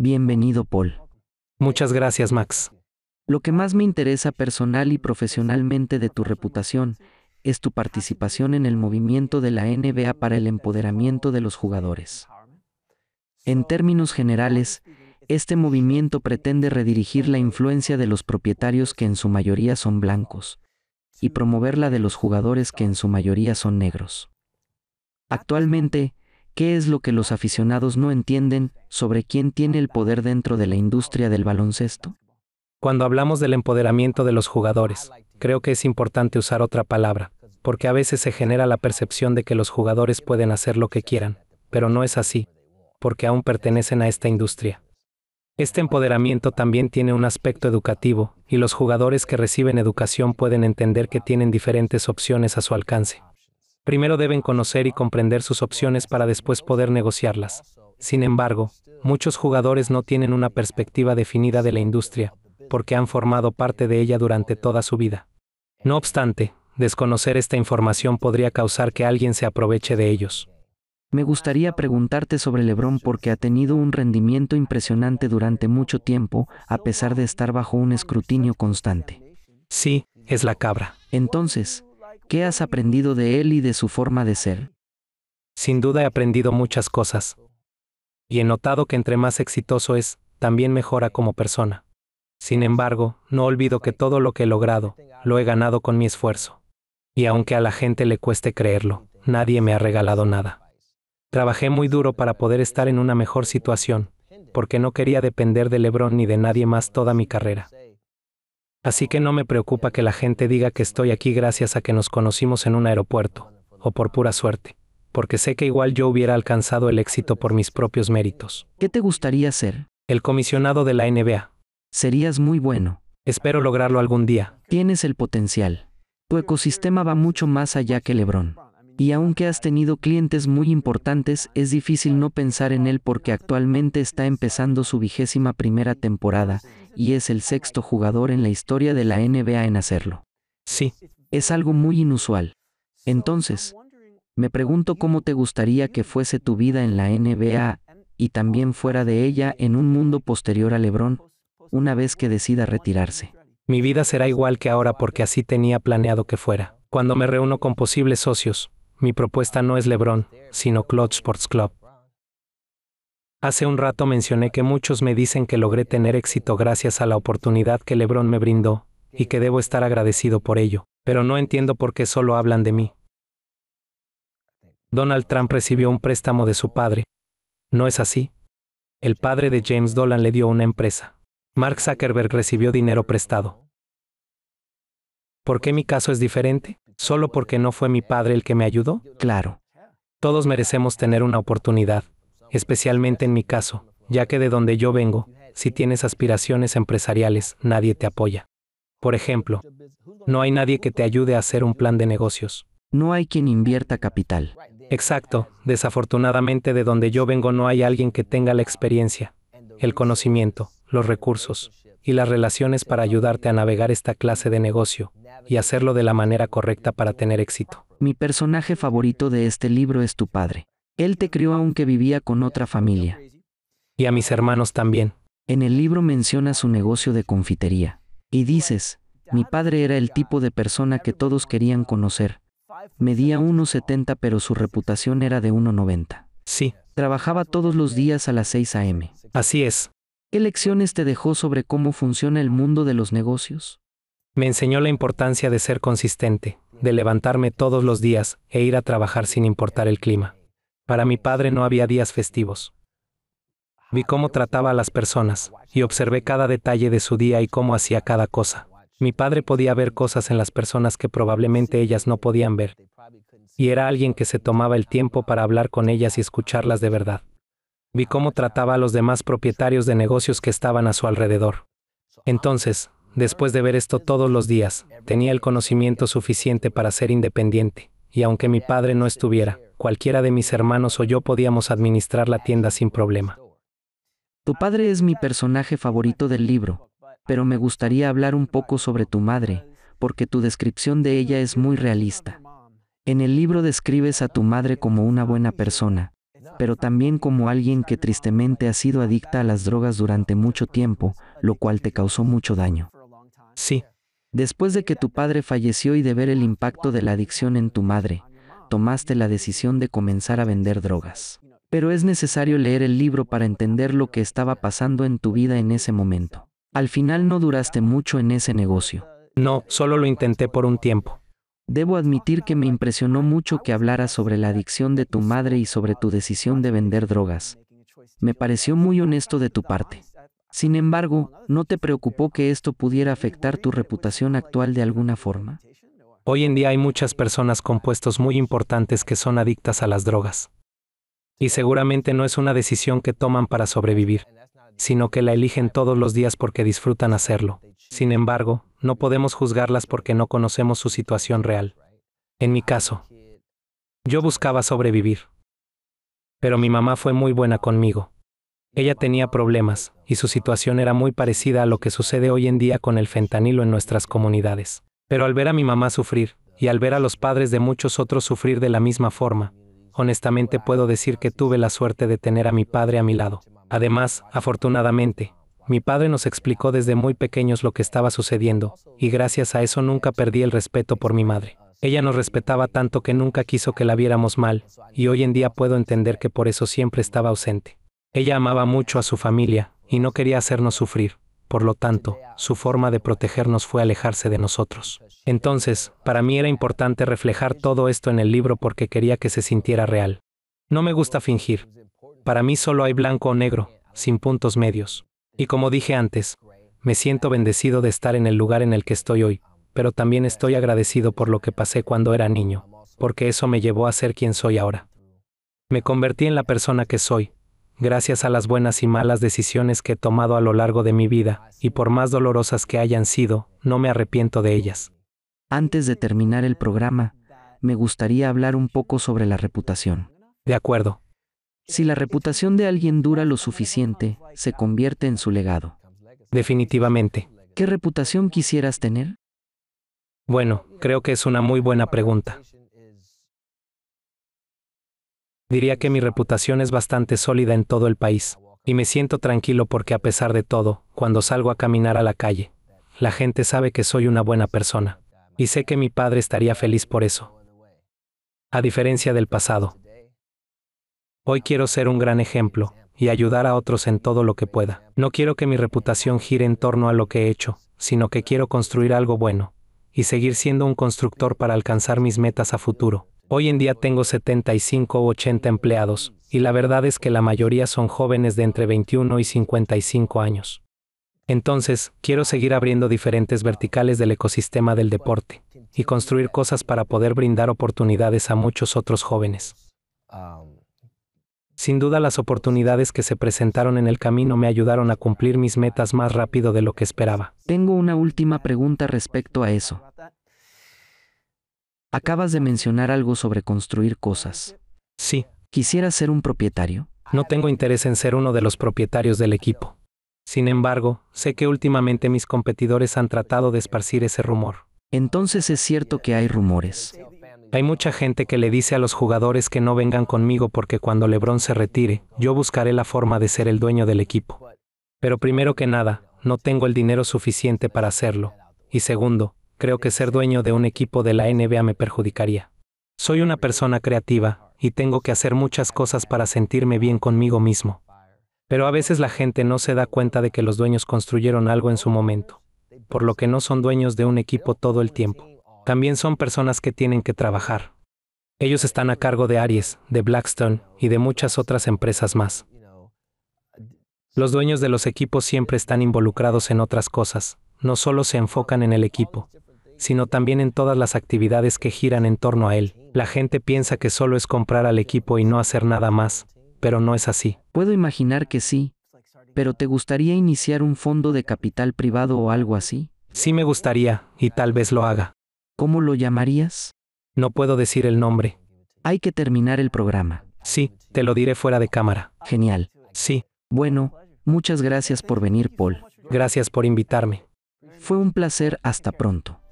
Bienvenido, Paul. Muchas gracias, Max. Lo que más me interesa personal y profesionalmente de tu reputación es tu participación en el movimiento de la NBA para el empoderamiento de los jugadores. En términos generales, este movimiento pretende redirigir la influencia de los propietarios que en su mayoría son blancos, y promover la de los jugadores que en su mayoría son negros. Actualmente, ¿Qué es lo que los aficionados no entienden sobre quién tiene el poder dentro de la industria del baloncesto? Cuando hablamos del empoderamiento de los jugadores, creo que es importante usar otra palabra, porque a veces se genera la percepción de que los jugadores pueden hacer lo que quieran, pero no es así, porque aún pertenecen a esta industria. Este empoderamiento también tiene un aspecto educativo, y los jugadores que reciben educación pueden entender que tienen diferentes opciones a su alcance primero deben conocer y comprender sus opciones para después poder negociarlas. Sin embargo, muchos jugadores no tienen una perspectiva definida de la industria, porque han formado parte de ella durante toda su vida. No obstante, desconocer esta información podría causar que alguien se aproveche de ellos. Me gustaría preguntarte sobre Lebron porque ha tenido un rendimiento impresionante durante mucho tiempo, a pesar de estar bajo un escrutinio constante. Sí, es la cabra. Entonces, ¿Qué has aprendido de él y de su forma de ser? Sin duda he aprendido muchas cosas. Y he notado que entre más exitoso es, también mejora como persona. Sin embargo, no olvido que todo lo que he logrado, lo he ganado con mi esfuerzo. Y aunque a la gente le cueste creerlo, nadie me ha regalado nada. Trabajé muy duro para poder estar en una mejor situación, porque no quería depender de Lebron ni de nadie más toda mi carrera. Así que no me preocupa que la gente diga que estoy aquí gracias a que nos conocimos en un aeropuerto, o por pura suerte, porque sé que igual yo hubiera alcanzado el éxito por mis propios méritos. ¿Qué te gustaría ser? El comisionado de la NBA. Serías muy bueno. Espero lograrlo algún día. Tienes el potencial. Tu ecosistema va mucho más allá que Lebron. Y aunque has tenido clientes muy importantes, es difícil no pensar en él porque actualmente está empezando su vigésima primera temporada y es el sexto jugador en la historia de la NBA en hacerlo. Sí. Es algo muy inusual. Entonces, me pregunto cómo te gustaría que fuese tu vida en la NBA, y también fuera de ella en un mundo posterior a Lebron, una vez que decida retirarse. Mi vida será igual que ahora porque así tenía planeado que fuera. Cuando me reúno con posibles socios, mi propuesta no es Lebron, sino Cloud Sports Club. Hace un rato mencioné que muchos me dicen que logré tener éxito gracias a la oportunidad que Lebron me brindó, y que debo estar agradecido por ello, pero no entiendo por qué solo hablan de mí. Donald Trump recibió un préstamo de su padre. ¿No es así? El padre de James Dolan le dio una empresa. Mark Zuckerberg recibió dinero prestado. ¿Por qué mi caso es diferente? ¿Solo porque no fue mi padre el que me ayudó? Claro. Todos merecemos tener una oportunidad especialmente en mi caso, ya que de donde yo vengo, si tienes aspiraciones empresariales, nadie te apoya. Por ejemplo, no hay nadie que te ayude a hacer un plan de negocios. No hay quien invierta capital. Exacto, desafortunadamente de donde yo vengo no hay alguien que tenga la experiencia, el conocimiento, los recursos y las relaciones para ayudarte a navegar esta clase de negocio y hacerlo de la manera correcta para tener éxito. Mi personaje favorito de este libro es tu padre. Él te crió aunque vivía con otra familia. Y a mis hermanos también. En el libro menciona su negocio de confitería. Y dices, mi padre era el tipo de persona que todos querían conocer. Medía 1,70 pero su reputación era de 1,90. Sí. Trabajaba todos los días a las 6 a.m. Así es. ¿Qué lecciones te dejó sobre cómo funciona el mundo de los negocios? Me enseñó la importancia de ser consistente, de levantarme todos los días e ir a trabajar sin importar el clima. Para mi padre no había días festivos. Vi cómo trataba a las personas, y observé cada detalle de su día y cómo hacía cada cosa. Mi padre podía ver cosas en las personas que probablemente ellas no podían ver. Y era alguien que se tomaba el tiempo para hablar con ellas y escucharlas de verdad. Vi cómo trataba a los demás propietarios de negocios que estaban a su alrededor. Entonces, después de ver esto todos los días, tenía el conocimiento suficiente para ser independiente, y aunque mi padre no estuviera, cualquiera de mis hermanos o yo podíamos administrar la tienda sin problema. Tu padre es mi personaje favorito del libro, pero me gustaría hablar un poco sobre tu madre, porque tu descripción de ella es muy realista. En el libro describes a tu madre como una buena persona, pero también como alguien que tristemente ha sido adicta a las drogas durante mucho tiempo, lo cual te causó mucho daño. Sí. Después de que tu padre falleció y de ver el impacto de la adicción en tu madre, tomaste la decisión de comenzar a vender drogas. Pero es necesario leer el libro para entender lo que estaba pasando en tu vida en ese momento. Al final no duraste mucho en ese negocio. No, solo lo intenté por un tiempo. Debo admitir que me impresionó mucho que hablaras sobre la adicción de tu madre y sobre tu decisión de vender drogas. Me pareció muy honesto de tu parte. Sin embargo, ¿no te preocupó que esto pudiera afectar tu reputación actual de alguna forma? Hoy en día hay muchas personas con puestos muy importantes que son adictas a las drogas. Y seguramente no es una decisión que toman para sobrevivir, sino que la eligen todos los días porque disfrutan hacerlo. Sin embargo, no podemos juzgarlas porque no conocemos su situación real. En mi caso, yo buscaba sobrevivir. Pero mi mamá fue muy buena conmigo. Ella tenía problemas, y su situación era muy parecida a lo que sucede hoy en día con el fentanilo en nuestras comunidades. Pero al ver a mi mamá sufrir, y al ver a los padres de muchos otros sufrir de la misma forma, honestamente puedo decir que tuve la suerte de tener a mi padre a mi lado. Además, afortunadamente, mi padre nos explicó desde muy pequeños lo que estaba sucediendo, y gracias a eso nunca perdí el respeto por mi madre. Ella nos respetaba tanto que nunca quiso que la viéramos mal, y hoy en día puedo entender que por eso siempre estaba ausente. Ella amaba mucho a su familia, y no quería hacernos sufrir. Por lo tanto, su forma de protegernos fue alejarse de nosotros. Entonces, para mí era importante reflejar todo esto en el libro porque quería que se sintiera real. No me gusta fingir. Para mí solo hay blanco o negro, sin puntos medios. Y como dije antes, me siento bendecido de estar en el lugar en el que estoy hoy, pero también estoy agradecido por lo que pasé cuando era niño, porque eso me llevó a ser quien soy ahora. Me convertí en la persona que soy, gracias a las buenas y malas decisiones que he tomado a lo largo de mi vida, y por más dolorosas que hayan sido, no me arrepiento de ellas. Antes de terminar el programa, me gustaría hablar un poco sobre la reputación. De acuerdo. Si la reputación de alguien dura lo suficiente, se convierte en su legado. Definitivamente. ¿Qué reputación quisieras tener? Bueno, creo que es una muy buena pregunta. Diría que mi reputación es bastante sólida en todo el país, y me siento tranquilo porque a pesar de todo, cuando salgo a caminar a la calle, la gente sabe que soy una buena persona, y sé que mi padre estaría feliz por eso. A diferencia del pasado. Hoy quiero ser un gran ejemplo, y ayudar a otros en todo lo que pueda. No quiero que mi reputación gire en torno a lo que he hecho, sino que quiero construir algo bueno, y seguir siendo un constructor para alcanzar mis metas a futuro. Hoy en día tengo 75 o 80 empleados, y la verdad es que la mayoría son jóvenes de entre 21 y 55 años. Entonces, quiero seguir abriendo diferentes verticales del ecosistema del deporte y construir cosas para poder brindar oportunidades a muchos otros jóvenes. Sin duda las oportunidades que se presentaron en el camino me ayudaron a cumplir mis metas más rápido de lo que esperaba. Tengo una última pregunta respecto a eso. Acabas de mencionar algo sobre construir cosas. Sí. Quisiera ser un propietario? No tengo interés en ser uno de los propietarios del equipo. Sin embargo, sé que últimamente mis competidores han tratado de esparcir ese rumor. Entonces es cierto que hay rumores. Hay mucha gente que le dice a los jugadores que no vengan conmigo porque cuando Lebron se retire, yo buscaré la forma de ser el dueño del equipo. Pero primero que nada, no tengo el dinero suficiente para hacerlo. Y segundo, creo que ser dueño de un equipo de la NBA me perjudicaría. Soy una persona creativa, y tengo que hacer muchas cosas para sentirme bien conmigo mismo. Pero a veces la gente no se da cuenta de que los dueños construyeron algo en su momento, por lo que no son dueños de un equipo todo el tiempo. También son personas que tienen que trabajar. Ellos están a cargo de Aries, de Blackstone y de muchas otras empresas más. Los dueños de los equipos siempre están involucrados en otras cosas, no solo se enfocan en el equipo, sino también en todas las actividades que giran en torno a él. La gente piensa que solo es comprar al equipo y no hacer nada más, pero no es así. Puedo imaginar que sí, pero ¿te gustaría iniciar un fondo de capital privado o algo así? Sí me gustaría, y tal vez lo haga. ¿Cómo lo llamarías? No puedo decir el nombre. Hay que terminar el programa. Sí, te lo diré fuera de cámara. Genial. Sí. Bueno, muchas gracias por venir, Paul. Gracias por invitarme. Fue un placer, hasta pronto.